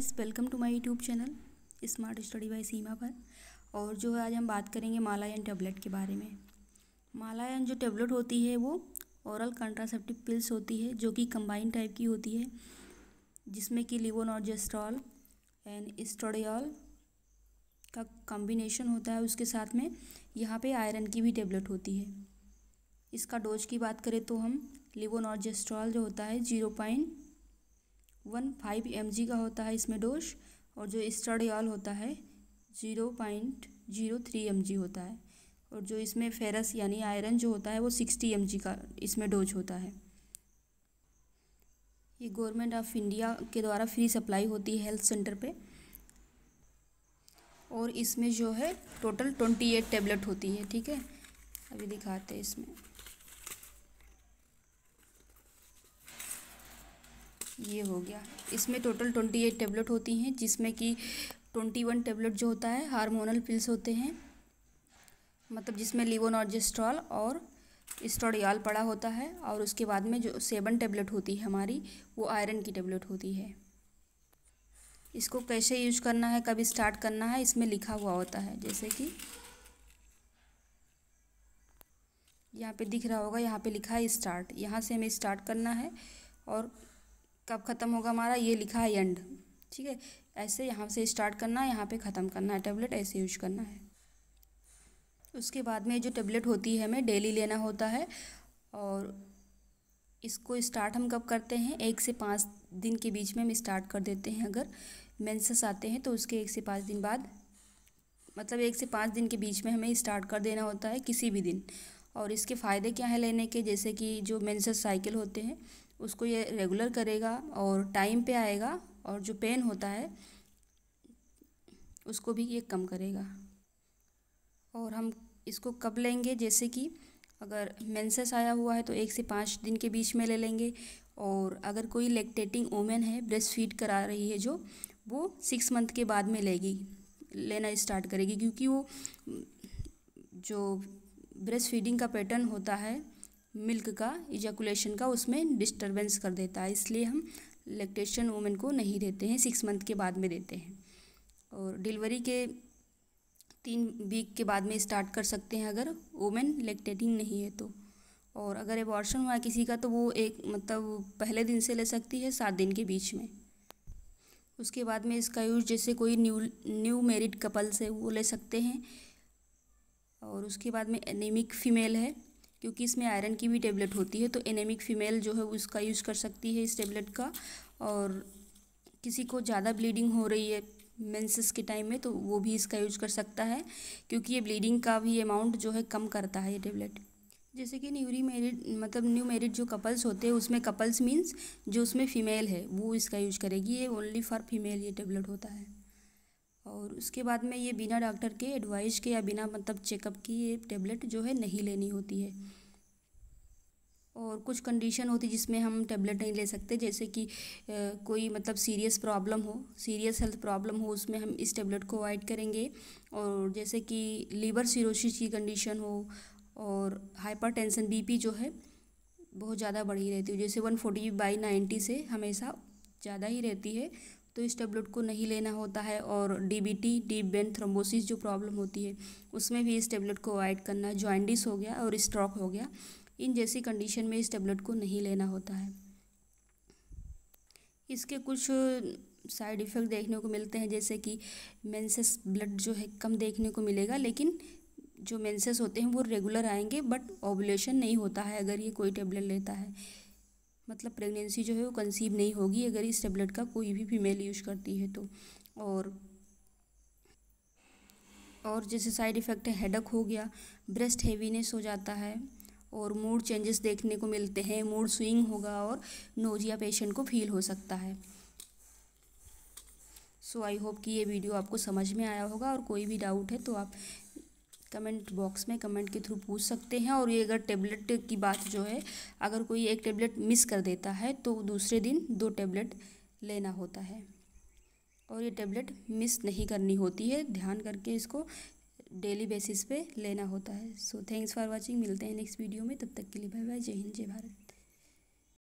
guys welcome to my YouTube channel smart study by Seema पर और जो है आज हम बात करेंगे मालायन टेबलेट के बारे में मालायन जो टेबलेट होती है वो औरल कंट्रासेप्टिव पिल्स होती है जो कि कंबाइन टाइप की होती है जिसमें कि लिवोनॉर्जेस्ट्रॉल एंड स्टोडियल का कॉम्बिनेशन होता है उसके साथ में यहाँ पर आयरन की भी टेबलेट होती है इसका डोज की बात करें तो हम लिवोनॉर्जेस्ट्रॉल जो होता है zero point one five M का होता है इसमें डोज और जो स्टडियल होता है zero point zero three M होता है और जो इसमें फेरस यानी आयरन जो होता है वो सिक्सटी एम का इसमें डोज होता है ये गवर्नमेंट ऑफ इंडिया के द्वारा फ्री सप्लाई होती है हेल्थ सेंटर पे और इसमें जो है टोटल ट्वेंटी एट टेबलेट होती है ठीक है अभी दिखाते हैं इसमें ये हो गया इसमें टोटल ट्वेंटी एट टेबलेट होती हैं जिसमें कि ट्वेंटी वन टेबलेट जो होता है हार्मोनल पिल्स होते हैं मतलब जिसमें लिवोनॉर्जेस्ट्रॉल और स्टोडियाल पड़ा होता है और उसके बाद में जो सेवन टेबलेट होती है हमारी वो आयरन की टेबलेट होती है इसको कैसे यूज करना है कब स्टार्ट करना है इसमें लिखा हुआ होता है जैसे कि यहाँ पे दिख रहा होगा यहाँ पे लिखा है स्टार्ट यहाँ से हमें स्टार्ट करना है और कब ख़त्म होगा हमारा ये लिखा है एंड ठीक है ऐसे यहाँ से स्टार्ट करना है यहाँ पे ख़त्म करना है टेबलेट ऐसे यूज करना है उसके बाद में जो टेबलेट होती है हमें डेली लेना होता है और इसको स्टार्ट हम कब करते हैं एक से पाँच दिन के बीच में हम स्टार्ट कर देते हैं अगर मेंसेस आते हैं तो उसके एक से पाँच दिन बाद मतलब एक से पाँच दिन के बीच में हमें स्टार्ट कर देना होता है किसी भी दिन और इसके फ़ायदे क्या हैं लेने के जैसे कि जो मेंसेस साइकिल होते हैं उसको ये रेगुलर करेगा और टाइम पे आएगा और जो पेन होता है उसको भी ये कम करेगा और हम इसको कब लेंगे जैसे कि अगर मेंसेस आया हुआ है तो एक से पाँच दिन के बीच में ले लेंगे और अगर कोई लेक्टेटिंग ओमेन है ब्रेस्ट फीड करा रही है जो वो सिक्स मंथ के बाद में लेगी लेना स्टार्ट करेगी क्योंकि वो जो ब्रेस्ट फीडिंग का पैटर्न होता है मिल्क का इजाकुलेशन का उसमें डिस्टरबेंस कर देता है इसलिए हम लैक्टेशन वुमेन को नहीं देते हैं सिक्स मंथ के बाद में देते हैं और डिलीवरी के तीन वीक के बाद में स्टार्ट कर सकते हैं अगर वुमेन लैक्टेटिंग नहीं है तो और अगर एबॉर्शन हुआ किसी का तो वो एक मतलब पहले दिन से ले सकती है सात दिन के बीच में उसके बाद में इसका यूज़ जैसे कोई न्यू न्यू मेरिड कपल्स है वो ले सकते हैं और उसके बाद में एनीमिक फीमेल है क्योंकि इसमें आयरन की भी टेबलेट होती है तो एनेमिक फीमेल जो है उसका यूज़ कर सकती है इस टेबलेट का और किसी को ज़्यादा ब्लीडिंग हो रही है मेंसेस के टाइम में तो वो भी इसका यूज कर सकता है क्योंकि ये ब्लीडिंग का भी अमाउंट जो है कम करता है ये टेबलेट जैसे कि न्यूरी मेरिड मतलब न्यू मेरिड जो कपल्स होते हैं उसमें कपल्स मीन्स जो उसमें फ़ीमेल है वो इसका यूज करेगी ये ओनली फॉर फीमेल ये टेबलेट होता है और उसके बाद में ये बिना डॉक्टर के एडवाइस के या बिना मतलब चेकअप की ये टेबलेट जो है नहीं लेनी होती है और कुछ कंडीशन होती जिसमें हम टेबलेट नहीं ले सकते जैसे कि कोई मतलब सीरियस प्रॉब्लम हो सीरियस हेल्थ प्रॉब्लम हो उसमें हम इस टेबलेट को अवॉइड करेंगे और जैसे कि लीवर सिरोसिस की कंडीशन हो और हाइपरटेंशन बीपी जो है बहुत ज़्यादा बढ़ी रहती है जैसे वन फोर्टी बाई नाइन्टी से हमेशा ज़्यादा ही रहती है तो इस टेबलेट को नहीं लेना होता है और डीबीटी डीप बेन थ्रोम्बोसिस जो प्रॉब्लम होती है उसमें भी इस टेबलेट को अवॉइड करना जॉइंडिस हो गया और स्ट्रोक हो गया इन जैसी कंडीशन में इस टेबलेट को नहीं लेना होता है इसके कुछ साइड इफ़ेक्ट देखने को मिलते हैं जैसे कि मेंसेस ब्लड जो है कम देखने को मिलेगा लेकिन जो मेंसेस होते हैं वो रेगुलर आएंगे बट ओवुलेशन नहीं होता है अगर ये कोई टेबलेट लेता है मतलब प्रेगनेंसी जो है वो कंसीव नहीं होगी अगर इस टेबलेट का कोई भी फीमेल यूज़ करती है तो और और जैसे साइड इफ़ेक्ट है हेडक हो गया ब्रेस्ट हेवीनेस हो जाता है और मूड चेंजेस देखने को मिलते हैं मूड स्विंग होगा और नोजिया पेशेंट को फील हो सकता है सो आई होप कि ये वीडियो आपको समझ में आया होगा और कोई भी डाउट है तो आप कमेंट बॉक्स में कमेंट के थ्रू पूछ सकते हैं और ये अगर टेबलेट की बात जो है अगर कोई एक टेबलेट मिस कर देता है तो दूसरे दिन दो टेबलेट लेना होता है और ये टेबलेट मिस नहीं करनी होती है ध्यान करके इसको डेली बेसिस पे लेना होता है सो थैंक्स फॉर वाचिंग मिलते हैं नेक्स्ट वीडियो में तब तक के लिए बाय बाय जय हिंद जय भारत